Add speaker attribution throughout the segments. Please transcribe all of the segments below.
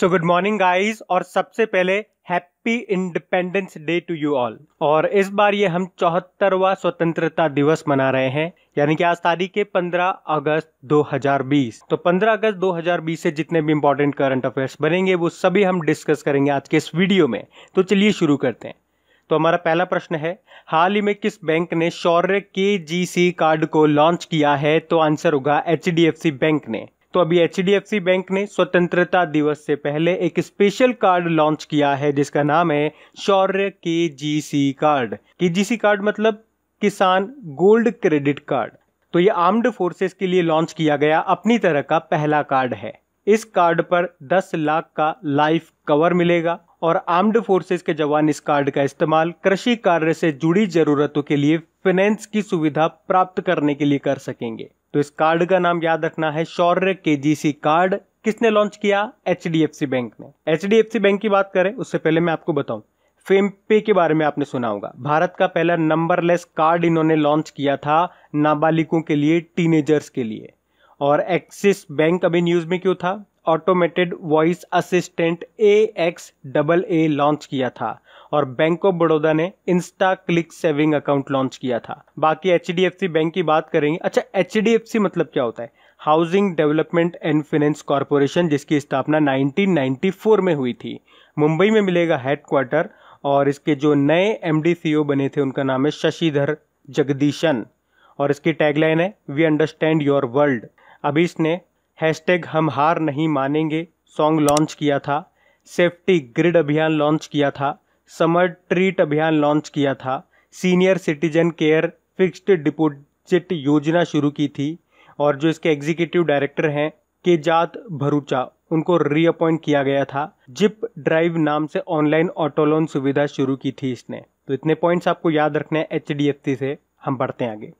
Speaker 1: so good morning guys और सबसे पहले happy independence day to you all और इस बार ये हम चौहत्तरवा स्वतंत्रता दिवस मना रहे हैं यानी कि आज तारीख है 15 अगस्त 2020 तो 15 अगस्त 2020 से जितने भी इंपॉर्टेंट करंट अफेयर्स बनेंगे वो सभी हम डिस्कस करेंगे आज के इस वीडियो में तो चलिए शुरू करते हैं तो हमारा पहला प्रश्न है हाल ही में किस बैंक ने शौर्य के कार्ड को लॉन्च किया है तो आंसर होगा एच बैंक ने तो अभी एच बैंक ने स्वतंत्रता दिवस से पहले एक स्पेशल कार्ड लॉन्च किया है जिसका नाम है शौर्य के जी सी कार्ड के जी सी कार्ड मतलब किसान गोल्ड क्रेडिट कार्ड तो ये आर्म्ड फोर्सेस के लिए लॉन्च किया गया अपनी तरह का पहला कार्ड है इस कार्ड पर 10 लाख का लाइफ कवर मिलेगा और आर्म्ड फोर्सेस के जवान इस कार्ड का इस्तेमाल कृषि कार्य से जुड़ी जरूरतों के लिए फाइनेंस की सुविधा प्राप्त करने के लिए कर सकेंगे तो इस कार्ड का नाम याद रखना है शौर्य के कार्ड किसने लॉन्च किया एच बैंक ने एच बैंक की बात करें उससे पहले मैं आपको बताऊं फेम पे के बारे में आपने सुना होगा भारत का पहला नंबरलेस कार्ड इन्होंने लॉन्च किया था नाबालिगों के लिए टीनेजर्स के लिए और एक्सिस बैंक अभी न्यूज़ में क्यों था automated voice assistant A X double A launch किया था और बैंक ऑफ बड़ौदा ने insta click saving account launch किया था बाकी एच बैंक की बात करेंगे अच्छा एच मतलब क्या होता है housing development and finance corporation जिसकी स्थापना 1994 में हुई थी मुंबई में मिलेगा हेडक्वार्टर और इसके जो नए एम डी e बने थे उनका नाम है शशिधर जगदीशन और इसकी टैगलाइन है वी अंडरस्टैंड योर वर्ल्ड अभी इसने हैशटैग हम हार नहीं मानेंगे सॉन्ग लॉन्च किया था सेफ्टी ग्रिड अभियान लॉन्च किया था समर ट्रीट अभियान लॉन्च किया था senior citizen care fixed deposit योजना शुरू की थी और जो इसके एग्जीक्यूटिव डायरेक्टर हैं केजात भरूचा उनको रीअपॉइंट किया गया था जिप ड्राइव नाम से ऑनलाइन ऑटो लोन सुविधा शुरू की थी इसने तो इतने पॉइंट्स आपको याद रखने हैं एच से हम बढ़ते हैं आगे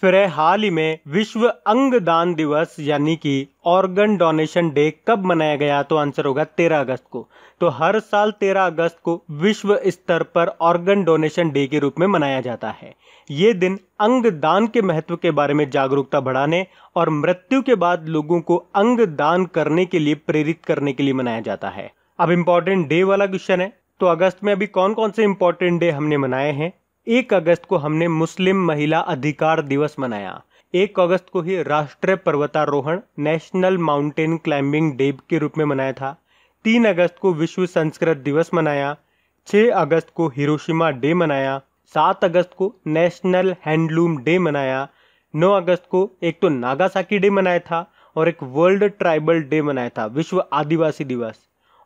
Speaker 1: फिर हाल ही में विश्व अंग दान दिवस यानी कि ऑर्गन डोनेशन डे कब मनाया गया तो आंसर होगा 13 अगस्त को तो हर साल 13 अगस्त को विश्व स्तर पर ऑर्गन डोनेशन डे के रूप में मनाया जाता है ये दिन अंग दान के महत्व के बारे में जागरूकता बढ़ाने और मृत्यु के बाद लोगों को अंग दान करने के लिए प्रेरित करने के लिए मनाया जाता है अब इम्पोर्टेंट डे वाला क्वेश्चन है तो अगस्त में अभी कौन कौन से इम्पोर्टेंट डे हमने मनाए हैं एक अगस्त को हमने मुस्लिम महिला अधिकार दिवस मनाया एक अगस्त को ही राष्ट्रीय पर्वतारोहण नेशनल माउंटेन क्लाइंबिंग डे के रूप में मनाया था तीन अगस्त को विश्व संस्कृत दिवस मनाया छः अगस्त को हिरोशिमा डे मनाया सात अगस्त को नेशनल हैंडलूम डे मनाया नौ अगस्त को एक तो नागासाकी डे मनाया था और एक वर्ल्ड ट्राइबल डे मनाया था विश्व आदिवासी दिवस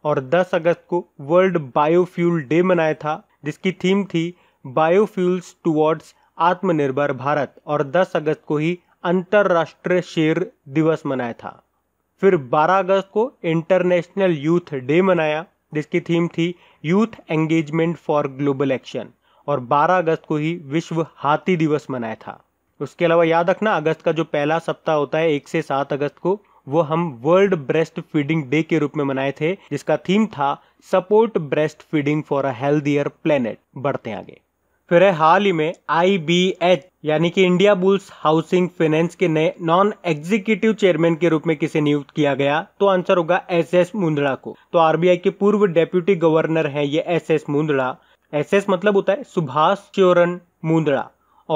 Speaker 1: और दस अगस्त को वर्ल्ड बायोफ्यूल डे मनाया था जिसकी थीम थी बायोफ्यूल्स टुवर्ड्स आत्मनिर्भर भारत और 10 अगस्त को ही अंतर्राष्ट्रीय शेर दिवस मनाया था फिर 12 अगस्त को इंटरनेशनल यूथ डे मनाया जिसकी थीम थी youth engagement for global action और 12 अगस्त को ही विश्व हाथी दिवस मनाया था उसके अलावा याद रखना अगस्त का जो पहला सप्ताह होता है एक से सात अगस्त को वो हम वर्ल्ड ब्रेस्ट फीडिंग डे के रूप में मनाए थे जिसका थीम था support breastfeeding for a healthier planet बढ़ते आगे फिर है हाल ही में आईबीएच यानी कि इंडिया बुल्स हाउसिंग फाइनेंस के नए नॉन एग्जीक्यूटिव चेयरमैन के रूप में किसे नियुक्त किया गया तो आंसर होगा एस एस मुंदड़ा को तो आरबीआई के पूर्व डेप्यूटी गवर्नर हैं ये S S Mundra S S मतलब होता है सुभाष चोरन मुंदड़ा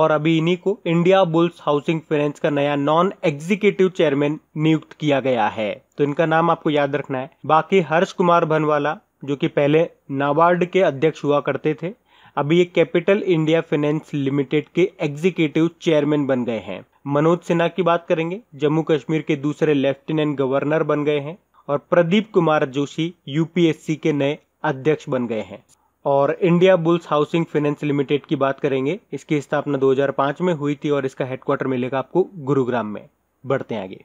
Speaker 1: और अभी इन्हीं को इंडिया बुल्स हाउसिंग फाइनेंस का नया नॉन एग्जीक्यूटिव चेयरमैन नियुक्त किया गया है तो इनका नाम आपको याद रखना है बाकी हर्ष कुमार भनवाला जो कि पहले नाबार्ड के अध्यक्ष हुआ करते थे अभी ये कैपिटल इंडिया फाइनेंस लिमिटेड के एग्जीक्यूटिव चेयरमैन बन गए हैं मनोज सिन्हा की बात करेंगे जम्मू कश्मीर के दूसरे लेफ्टिनेंट गवर्नर बन गए हैं और प्रदीप कुमार जोशी यूपीएससी के नए अध्यक्ष बन गए हैं और Indiabulls housing finance limited की बात करेंगे इसकी स्थापना 2005 में हुई थी और इसका हेडक्वार्टर मिलेगा आपको गुरुग्राम में बढ़ते हैं आगे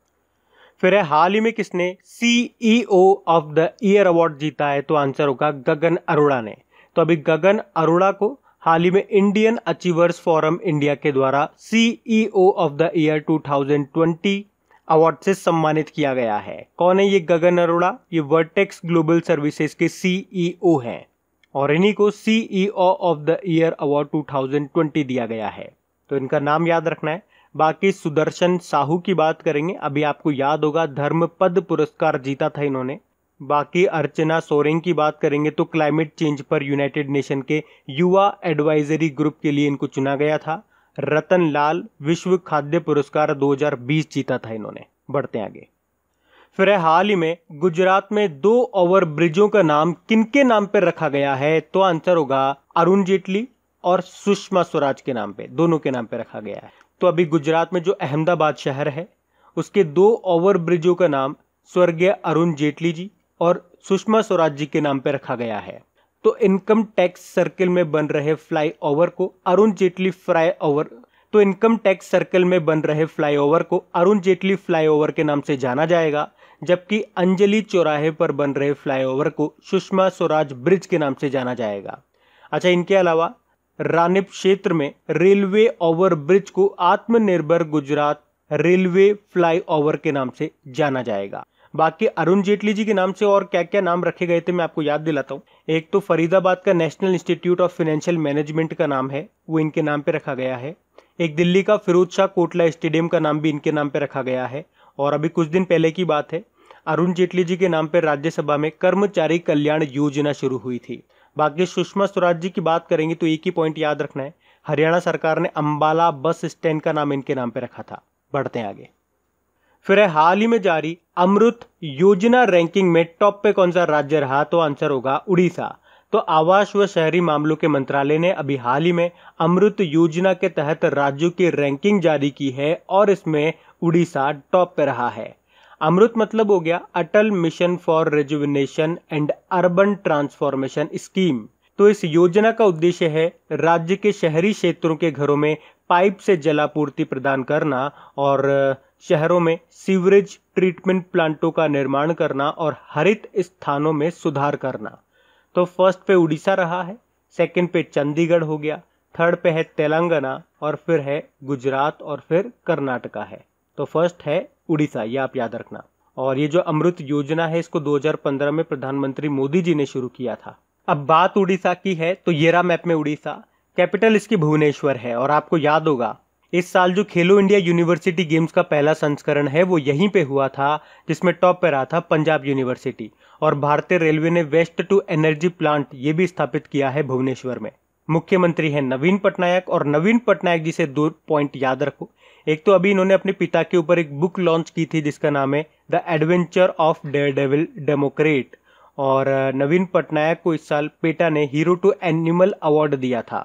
Speaker 1: फिर है हाल ही में किसने CEO of the year award जीता है तो आंसर होगा गगन अरोड़ा ने तो अभी गगन अरोड़ा को हाल ही में इंडियन अचीवर्स फोरम इंडिया के द्वारा ओ ऑफ द ईयर 2020 अवार्ड से सम्मानित किया गया है कौन है ये गगन अरोड़ा ये वर्टेक्स ग्लोबल सर्विसेज के सीईओ e हैं और इन्हीं को CEO of the year award 2020 दिया गया है तो इनका नाम याद रखना है बाकी सुदर्शन साहू की बात करेंगे अभी आपको याद होगा धर्मपद पुरस्कार जीता था इन्होंने बाकी अर्चना सोरेंग की बात करेंगे तो क्लाइमेट चेंज पर यूनाइटेड नेशन के युवा एडवाइजरी ग्रुप के लिए इनको चुना गया था रतन लाल विश्व खाद्य पुरस्कार 2020 जीता था इन्होंने बढ़ते आगे फिर हाल ही में गुजरात में दो ओवर ब्रिजों का नाम किनके नाम पर रखा गया है तो आंसर होगा अरुण जेटली और सुषमा स्वराज के नाम पे दोनों के नाम पे रखा गया है तो अभी गुजरात में जो अहमदाबाद शहर है उसके दो ओवर ब्रिजों का नाम स्वर्गीय अरुण जेटली जी और सुषमा स्वराज जी के नाम पर रखा गया है तो इनकम टैक्स सर्किल में बन रहे फ्लाई ओवर को अरुण जेटली फ्लाई ओवर तो इनकम टैक्स सर्कल में बन रहे फ्लाई ओवर को अरुण जेटली फ्लाई ओवर के नाम से जाना जाएगा जबकि अंजलि चौराहे पर बन रहे फ्लाई ओवर को सुषमा स्वराज ब्रिज के नाम से जाना जाएगा अच्छा इनके अलावा रानिप क्षेत्र में रेलवे ओवरब्रिज को आत्मनिर्भर गुजरात रेलवे फ्लाईओवर के नाम से जाना जाएगा बाकी अरुण जेटली जी के नाम से और क्या क्या नाम रखे गए थे मैं आपको याद दिलाता हूँ एक तो फरीदाबाद का national institute of financial management का नाम है वो इनके नाम पे रखा गया है एक दिल्ली का फिरोज शाह कोटला स्टेडियम का नाम भी इनके नाम पे रखा गया है और अभी कुछ दिन पहले की बात है अरुण जेटली जी के नाम पर राज्यसभा में कर्मचारी कल्याण योजना शुरू हुई थी बाकी सुषमा स्वराज जी की बात करेंगे तो एक ही पॉइंट याद रखना है हरियाणा सरकार ने अंबाला बस स्टैंड का नाम इनके नाम पर रखा था बढ़ते हैं आगे फिर है हाल ही में जारी अमृत योजना रैंकिंग में टॉप पे कौन सा राज्य रहा तो आंसर होगा उड़ीसा तो आवास व शहरी मामलों के मंत्रालय ने अभी हाल ही में अमृत योजना के तहत राज्यों की रैंकिंग जारी की है और इसमें उड़ीसा टॉप पे रहा है अमृत मतलब हो गया Atal mission for rejuvenation and urban transformation scheme तो इस योजना का उद्देश्य है राज्य के शहरी क्षेत्रों के घरों में पाइप से जलापूर्ति प्रदान करना और शहरों में सीवरेज ट्रीटमेंट प्लांटों का निर्माण करना और हरित स्थानों में सुधार करना तो फर्स्ट पे उड़ीसा रहा है सेकंड पे चंडीगढ़ हो गया थर्ड पे है तेलंगाना और फिर है गुजरात और फिर कर्नाटका है तो फर्स्ट है उड़ीसा ये आप याद रखना और ये जो अमृत योजना है इसको 2015 में प्रधानमंत्री मोदी जी ने शुरू किया था अब बात उड़ीसा की है तो येरा मैप में उड़ीसा कैपिटल इसकी भुवनेश्वर है और आपको याद होगा इस साल जो खेलो इंडिया यूनिवर्सिटी गेम्स का पहला संस्करण है वो यहीं पे हुआ था जिसमें टॉप पे रहा था पंजाब यूनिवर्सिटी और भारतीय रेलवे ने वेस्ट टू एनर्जी प्लांट ये भी स्थापित किया है भुवनेश्वर में मुख्यमंत्री हैं नवीन पटनायक और नवीन पटनायक जी से दो पॉइंट याद रखो एक तो अभी इन्होंने अपने पिता के ऊपर एक बुक लॉन्च की थी जिसका नाम है the adventure of daredevil democrat और नवीन पटनायक को इस साल पेटा ने हीरो टू एनिमल अवार्ड दिया था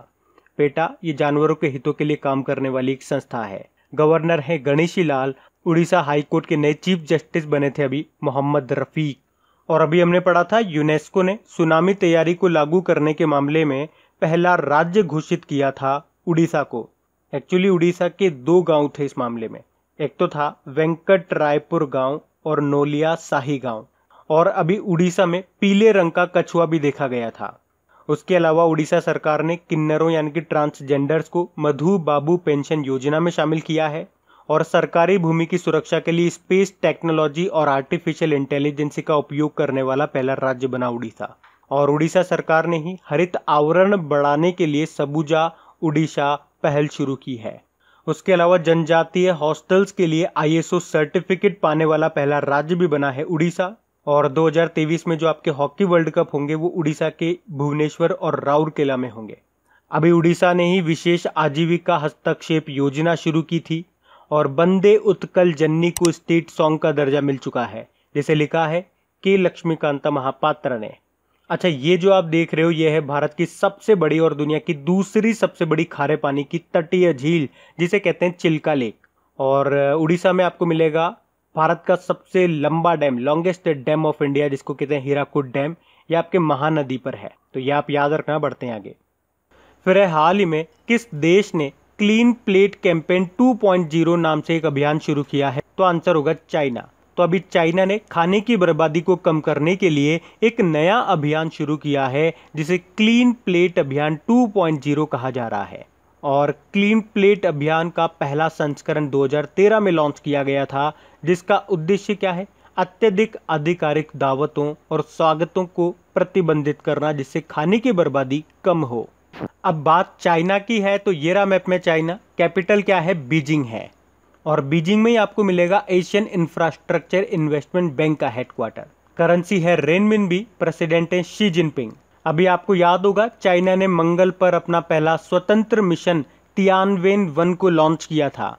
Speaker 1: पेटा ये जानवरों के हितों के लिए काम करने वाली एक संस्था है गवर्नर है गणेशी लाल उड़ीसा हाईकोर्ट के नए चीफ जस्टिस बने थे अभी मोहम्मद रफीक और अभी हमने पढ़ा था यूनेस्को ने सुनामी तैयारी को लागू करने के मामले में पहला राज्य घोषित किया था उड़ीसा को एक्चुअली उड़ीसा के दो गांव थे इस मामले में एक तो था वेंकट रायपुर गांव और नोलिया साही गांव और अभी उड़ीसा में पीले रंग का कछुआ भी देखा गया था उसके अलावा उड़ीसा सरकार ने किन्नरों यानी कि ट्रांसजेंडर्स को मधु बाबू पेंशन योजना में शामिल किया है और सरकारी भूमि की सुरक्षा के लिए स्पेस टेक्नोलॉजी और आर्टिफिशियल इंटेलिजेंसी का उपयोग करने वाला पहला राज्य बना उड़ीसा और उड़ीसा सरकार ने ही हरित आवरण बढ़ाने के लिए सबूजा उड़ीसा पहल शुरू की है उसके अलावा जनजातीय हॉस्टल्स के लिए आईएसओ सर्टिफिकेट पाने वाला पहला राज्य भी बना है उड़ीसा और 2023 में जो आपके हॉकी वर्ल्ड कप होंगे वो उड़ीसा के भुवनेश्वर और राउरकेला में होंगे अभी उड़ीसा ने ही विशेष आजीविका हस्तक्षेप योजना शुरू की थी और बंदे उत्कल जन्नी को स्टेट सॉन्ग का दर्जा मिल चुका है जिसे लिखा है के लक्ष्मीकांता महापात्र ने अच्छा ये जो आप देख रहे हो ये है भारत की सबसे बड़ी और दुनिया की दूसरी सबसे बड़ी खारे पानी की तटीय झील जिसे कहते हैं चिल्का लेक और उड़ीसा में आपको मिलेगा भारत का सबसे लंबा dam longest dam of India जिसको कहते हैं हीराकुट डैम ये आपके महानदी पर है तो ये आप याद रखना बढ़ते हैं आगे फिर है हाल ही में किस देश ने क्लीन प्लेट कैंपेन 2.0 नाम से एक अभियान शुरू किया है तो आंसर होगा चाइना तो अभी चाइना ने खाने की बर्बादी को कम करने के लिए एक नया अभियान शुरू किया है जिसे क्लीन प्लेट अभियान 2.0 कहा जा रहा है और क्लीन प्लेट अभियान का पहला संस्करण 2013 में लॉन्च किया गया था जिसका उद्देश्य क्या है अत्यधिक आधिकारिक दावतों और स्वागतों को प्रतिबंधित करना जिससे खाने की बर्बादी कम हो अब बात चाइना की है तो येरा मैप में चाइना कैपिटल क्या है बीजिंग है और बीजिंग में ही आपको मिलेगा एशियन इंफ्रास्ट्रक्चर इन्वेस्टमेंट बैंक का हेडक्वार्टर करेंसी है रेनमिन भी प्रेसिडेंट है शी जिनपिंग अभी आपको याद होगा चाइना ने मंगल पर अपना पहला स्वतंत्र मिशन तियानवेन वन को लॉन्च किया था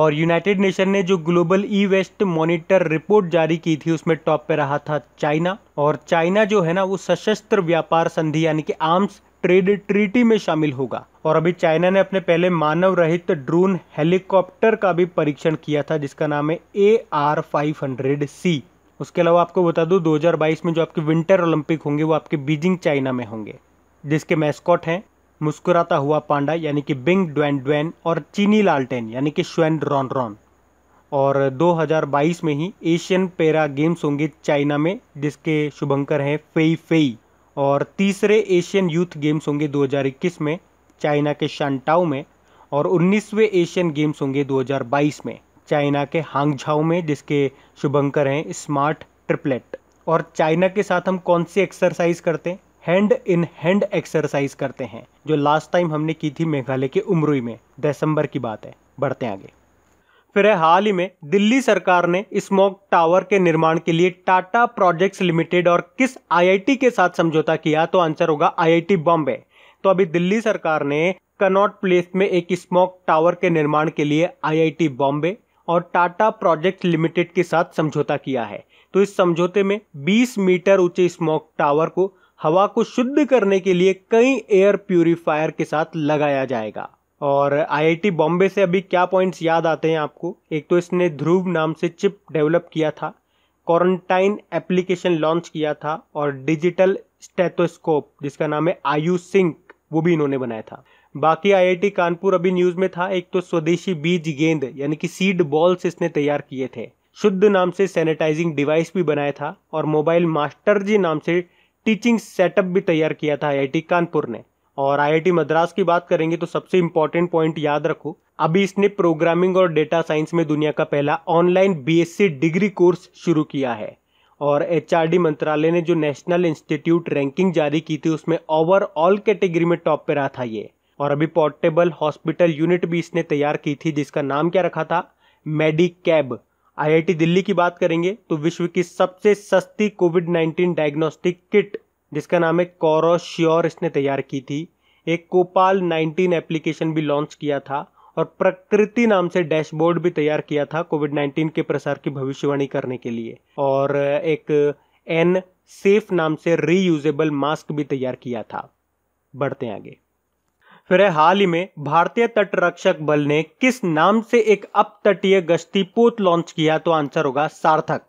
Speaker 1: और यूनाइटेड नेशन ने जो global e waste monitor report जारी की थी उसमें टॉप पे रहा था चाइना और चाइना जो है ना वो सशस्त्र व्यापार संधि यानी कि आर्म्स ट्रेड ट्रीटी में शामिल होगा और अभी चाइना ने अपने पहले मानव रहित ड्रोन हेलीकॉप्टर का भी परीक्षण किया था जिसका नाम है A R five hundred C उसके अलावा आपको बता दूं 2022 में जो आपके विंटर ओलंपिक होंगे वो आपके बीजिंग चाइना में होंगे जिसके मैस्कॉट हैं मुस्कुराता हुआ पांडा यानी कि बिंग ड्वेन ड्वैन और चीनी लालटेन यानी कि श्वेन रॉन रॉन और 2022 में ही एशियन पैरा गेम्स होंगे चाइना में जिसके शुभंकर हैं फेई फेई और तीसरे एशियन यूथ गेम्स होंगे 2021 में चाइना के शांटाओ में और 19वें एशियन गेम्स होंगे 2022 में चाइना के हांगझाओ में जिसके शुभंकर हैं स्मार्ट ट्रिपलेट और चाइना के साथ हम कौन सी एक्सरसाइज करते हैं हैंड इन हैंड एक्सरसाइज करते हैं जो लास्ट टाइम हमने की थी मेघालय के उमरुई में दिसंबर की बात है बढ़ते आगे फिर हाल ही में दिल्ली सरकार ने स्मोक टावर के निर्माण के लिए टाटा प्रोजेक्ट्स लिमिटेड और किस आईआईटी के साथ समझौता किया तो आंसर होगा आईआईटी बॉम्बे तो अभी दिल्ली सरकार ने कनॉट प्लेस में एक स्मोक टावर के निर्माण के लिए आईआईटी बॉम्बे और टाटा प्रोजेक्ट लिमिटेड के साथ समझौता किया है तो इस समझौते में 20 मीटर ऊंचे स्मोक टावर को हवा को शुद्ध करने के लिए कई एयर प्यूरिफायर के साथ लगाया जाएगा और आईआईटी बॉम्बे से अभी क्या पॉइंट्स याद आते हैं आपको एक तो इसने ध्रुव नाम से चिप डेवलप किया था क्वारंटाइन एप्लीकेशन लॉन्च किया था और डिजिटल स्टेथोस्कोप जिसका नाम है आयु सिंह वो भी इन्होंने बनाया था बाकी आईआईटी कानपुर अभी न्यूज में था एक तो स्वदेशी बीज गेंद यानी कि सीड बॉल्स इसने तैयार किए थे शुद्ध नाम से सैनिटाइजिंग डिवाइस भी बनाया था और मोबाइल मास्टर जी नाम से टीचिंग सेटअप भी तैयार किया था आई कानपुर ने और आईआईटी मद्रास की बात करेंगे तो सबसे इम्पोर्टेंट पॉइंट याद रखो अभी इसने प्रोग्रामिंग और डेटा साइंस में दुनिया का पहला ऑनलाइन बीएससी डिग्री कोर्स शुरू किया है और एचआरडी मंत्रालय ने जो नेशनल इंस्टीट्यूट रैंकिंग जारी की थी उसमें ओवरऑल कैटेगरी में टॉप पे रहा था ये और अभी पोर्टेबल हॉस्पिटल यूनिट भी इसने तैयार की थी जिसका नाम क्या रखा था मेडिकैब आई आईआईटी दिल्ली की बात करेंगे तो विश्व की सबसे सस्ती कोविड 19 डायग्नोस्टिक किट जिसका नाम है श्योर इसने तैयार की थी एक कोपाल 19 एप्लीकेशन भी लॉन्च किया था और प्रकृति नाम से डैशबोर्ड भी तैयार किया था कोविड 19 के प्रसार की भविष्यवाणी करने के लिए और एक एन सेफ नाम से रीयूजेबल मास्क भी तैयार किया था बढ़ते आगे फिर हाल ही में भारतीय तटरक्षक बल ने किस नाम से एक अपतटीय गश्ती पोत लॉन्च किया तो आंसर होगा सार्थक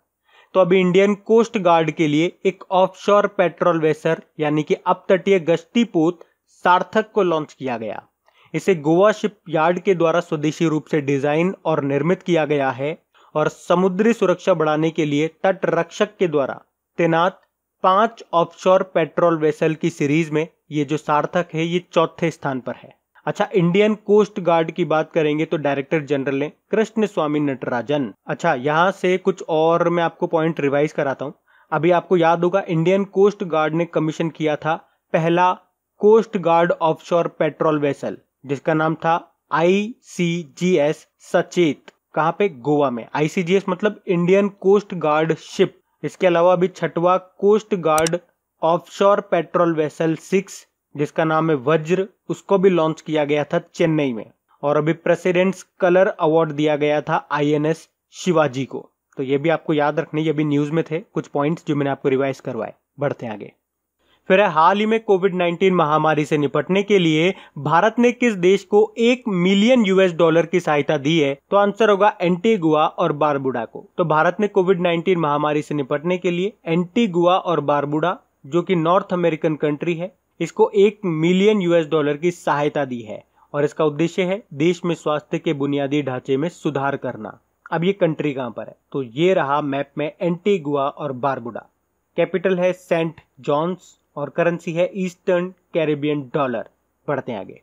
Speaker 1: तो अभी इंडियन कोस्ट गार्ड के लिए एक ऑफशोर पेट्रोल वेसर यानी कि अपतटीय गश्ती पोत सार्थक को लॉन्च किया गया इसे गोवा शिप यार्ड के द्वारा स्वदेशी रूप से डिजाइन और निर्मित किया गया है और समुद्री सुरक्षा बढ़ाने के लिए तट रक्षक के द्वारा तैनात पांच ऑफशोर पेट्रोल वेसल की सीरीज में ये जो सार्थक है ये चौथे स्थान पर है अच्छा इंडियन कोस्ट गार्ड की बात करेंगे तो डायरेक्टर जनरल है कृष्ण स्वामी नटराजन अच्छा यहाँ से कुछ और मैं आपको पॉइंट रिवाइज कराता हूँ अभी आपको याद होगा इंडियन कोस्ट गार्ड ने कमीशन किया था पहला coast guard offshore patrol vessel जिसका नाम था आई सी जी एस सचेत कहाँ पे गोवा में आईसीजीएस मतलब इंडियन कोस्ट गार्ड शिप इसके अलावा अभी छठवा coast guard offshore patrol vessel six जिसका नाम है वज्र उसको भी लॉन्च किया गया था चेन्नई में और अभी प्रेसिडेंट्स कलर अवार्ड दिया गया था आईएनएस शिवाजी को तो ये भी आपको याद रखने ये भी न्यूज में थे कुछ पॉइंट्स जो मैंने आपको रिवाइज करवाए बढ़ते आगे फिर हाल ही में कोविड 19 महामारी से निपटने के लिए भारत ने किस देश को एक मिलियन यूएस डॉलर की सहायता दी है तो आंसर होगा एंटीगुआ और बारबुडा को तो भारत ने कोविड 19 महामारी से निपटने के लिए एंटीगुआ और बारबुडा जो कि नॉर्थ अमेरिकन कंट्री है इसको एक मिलियन यूएस डॉलर की सहायता दी है और इसका उद्देश्य है देश में स्वास्थ्य के बुनियादी ढांचे में सुधार करना अब ये कंट्री कहां पर है तो ये रहा मैप में एंटीगुआ और बारबुडा कैपिटल है सेंट जॉन्स और करेंसी है ईस्टर्न कैरेबियन डॉलर बढ़ते आगे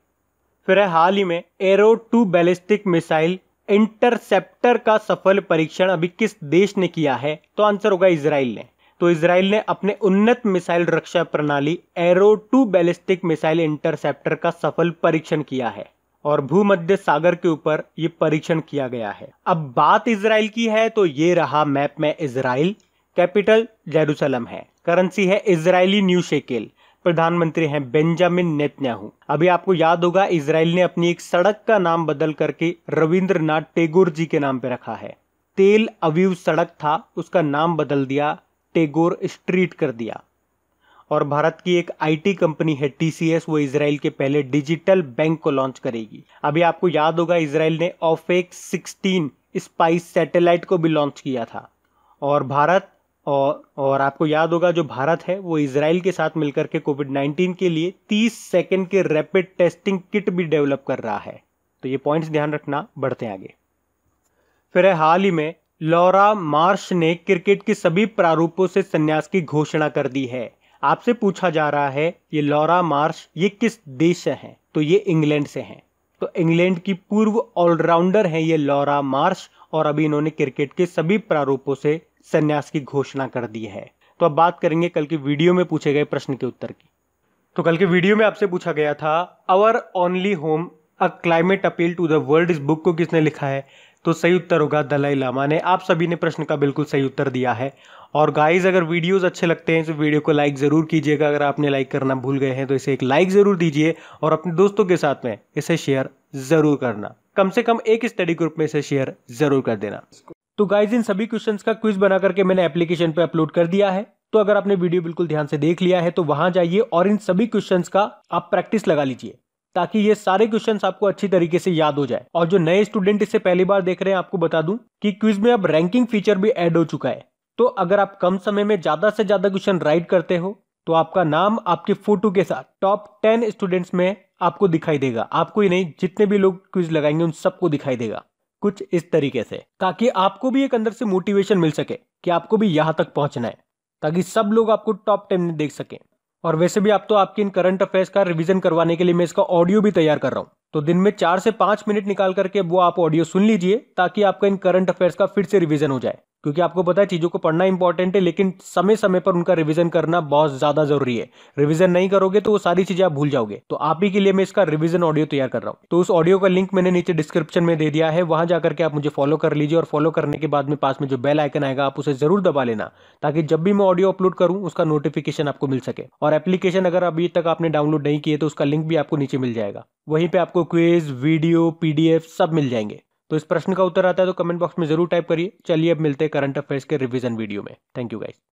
Speaker 1: फिर है हाल ही में arrow two ballistic missile interceptor का सफल परीक्षण अभी किस देश ने किया है तो आंसर होगा इसराइल ने तो इसराइल ने अपने उन्नत मिसाइल रक्षा प्रणाली arrow two ballistic missile interceptor का सफल परीक्षण किया है और भूमध्य सागर के ऊपर ये परीक्षण किया गया है अब बात इसराइल की है तो ये रहा मैप में इसराइल कैपिटल जेरूसलम है करेंसी है इसराइली न्यू शेकेल प्रधानमंत्री हैं बेंजामिन नेतन्याहू अभी आपको याद होगा इसराइल ने अपनी एक सड़क का नाम बदल करके रविंद्रनाथ टेगोर जी के नाम पे रखा है तेल अवीव सड़क था उसका नाम बदल दिया टेगोर स्ट्रीट कर दिया और भारत की एक आईटी कंपनी है टीसीएस वो इसराइल के पहले डिजिटल बैंक को लॉन्च करेगी अभी आपको याद होगा इसराइल ने ऑफेक 16 स्पाइस सैटेलाइट को भी लॉन्च किया था और भारत और और आपको याद होगा जो भारत है वो इसराइल के साथ मिलकर के कोविड 19 के लिए 30 सेकंड के रैपिड टेस्टिंग किट भी डेवलप कर रहा है तो ये पॉइंट्स ध्यान रखना बढ़ते हैं आगे फिर हाल ही में लॉरा मार्श ने क्रिकेट के सभी प्रारूपों से संन्यास की घोषणा कर दी है आपसे पूछा जा रहा है ये लॉरा मार्श ये किस देश से हैं तो ये इंग्लैंड से हैं तो इंग्लैंड की पूर्व ऑलराउंडर हैं ये लॉरा मार्श और अभी इन्होंने क्रिकेट के सभी प्रारूपों से संन्यास की घोषणा कर दी है तो अब बात करेंगे कल के वीडियो में पूछे गए प्रश्न के उत्तर की तो कल के वीडियो में आपसे पूछा गया था our only home a climate appeal to the world इस बुक को किसने लिखा है तो सही उत्तर होगा दलाई लामा ने आप सभी ने प्रश्न का बिल्कुल सही उत्तर दिया है और गाइस अगर वीडियोस अच्छे लगते हैं तो वीडियो को लाइक ज़रूर कीजिएगा अगर आपने लाइक करना भूल गए हैं तो इसे एक लाइक ज़रूर दीजिए और अपने दोस्तों के साथ में इसे शेयर ज़रूर करना कम से कम एक स्टडी ग्रुप में इसे शेयर ज़रूर कर देना तो गाइज इन सभी क्वेश्चन का क्विज बना करके मैंने एप्लीकेशन पर अपलोड कर दिया है तो अगर आपने वीडियो बिल्कुल ध्यान से देख लिया है तो वहां जाइए और इन सभी क्वेश्चंस का आप प्रैक्टिस लगा लीजिए ताकि ये सारे क्वेश्चंस आपको अच्छी तरीके से याद हो जाए और जो नए स्टूडेंट इसे पहली बार देख रहे हैं आपको बता दूं कि क्विज में अब रैंकिंग फीचर भी ऐड हो चुका है तो अगर आप कम समय में ज्यादा से ज्यादा क्वेश्चन राइट करते हो तो आपका नाम आपके फोटो के साथ टॉप टेन स्टूडेंट्स में आपको दिखाई देगा आपको ही नहीं जितने भी लोग क्विज लगाएंगे उन सबको दिखाई देगा कुछ इस तरीके से ताकि आपको भी एक अंदर से मोटिवेशन मिल सके कि आपको भी यहाँ तक पहुंचना है ताकि सब लोग आपको टॉप टेन में देख सकें और वैसे भी आप तो आपके इन करंट अफेयर्स का रिवीजन करवाने के लिए मैं इसका ऑडियो भी तैयार कर रहा हूँ तो दिन में चार से पांच मिनट निकाल करके वो आप ऑडियो सुन लीजिए ताकि आपका इन करंट अफेयर्स का फिर से रिवीजन हो जाए क्योंकि आपको पता है चीज़ों को पढ़ना इंपॉर्टेंट है लेकिन समय समय पर उनका रिवीजन करना बहुत ज़्यादा जरूरी है रिवीजन नहीं करोगे तो वो सारी चीज़ें आप भूल जाओगे तो आप ही के लिए मैं इसका रिवीजन ऑडियो तैयार कर रहा हूँ तो उस ऑडियो का लिंक मैंने नीचे डिस्क्रिप्शन में दे दिया है वहां जाकर के आप मुझे फॉलो कर लीजिए और फॉलो करने के बाद में पास में जो बेल आइकन आएगा आप उसे जरूर दबा लेना ताकि जब भी मैं ऑडियो अपलोड करूँ उसका नोटिफिकेशन आपको मिल सके और एप्लीकेशन अगर अभी तक आपने डाउनलोड नहीं किए तो उसका लिंक भी आपको नीचे मिल जाएगा वहीं पर आपको क्वेज वीडियो पीडीएफ सब मिल जाएंगे तो इस प्रश्न का उत्तर आता है तो कमेंट बॉक्स में जरूर टाइप करिए चलिए अब मिलते हैं करंट अफेयर्स के रिवीजन वीडियो में थैंक यू गाइस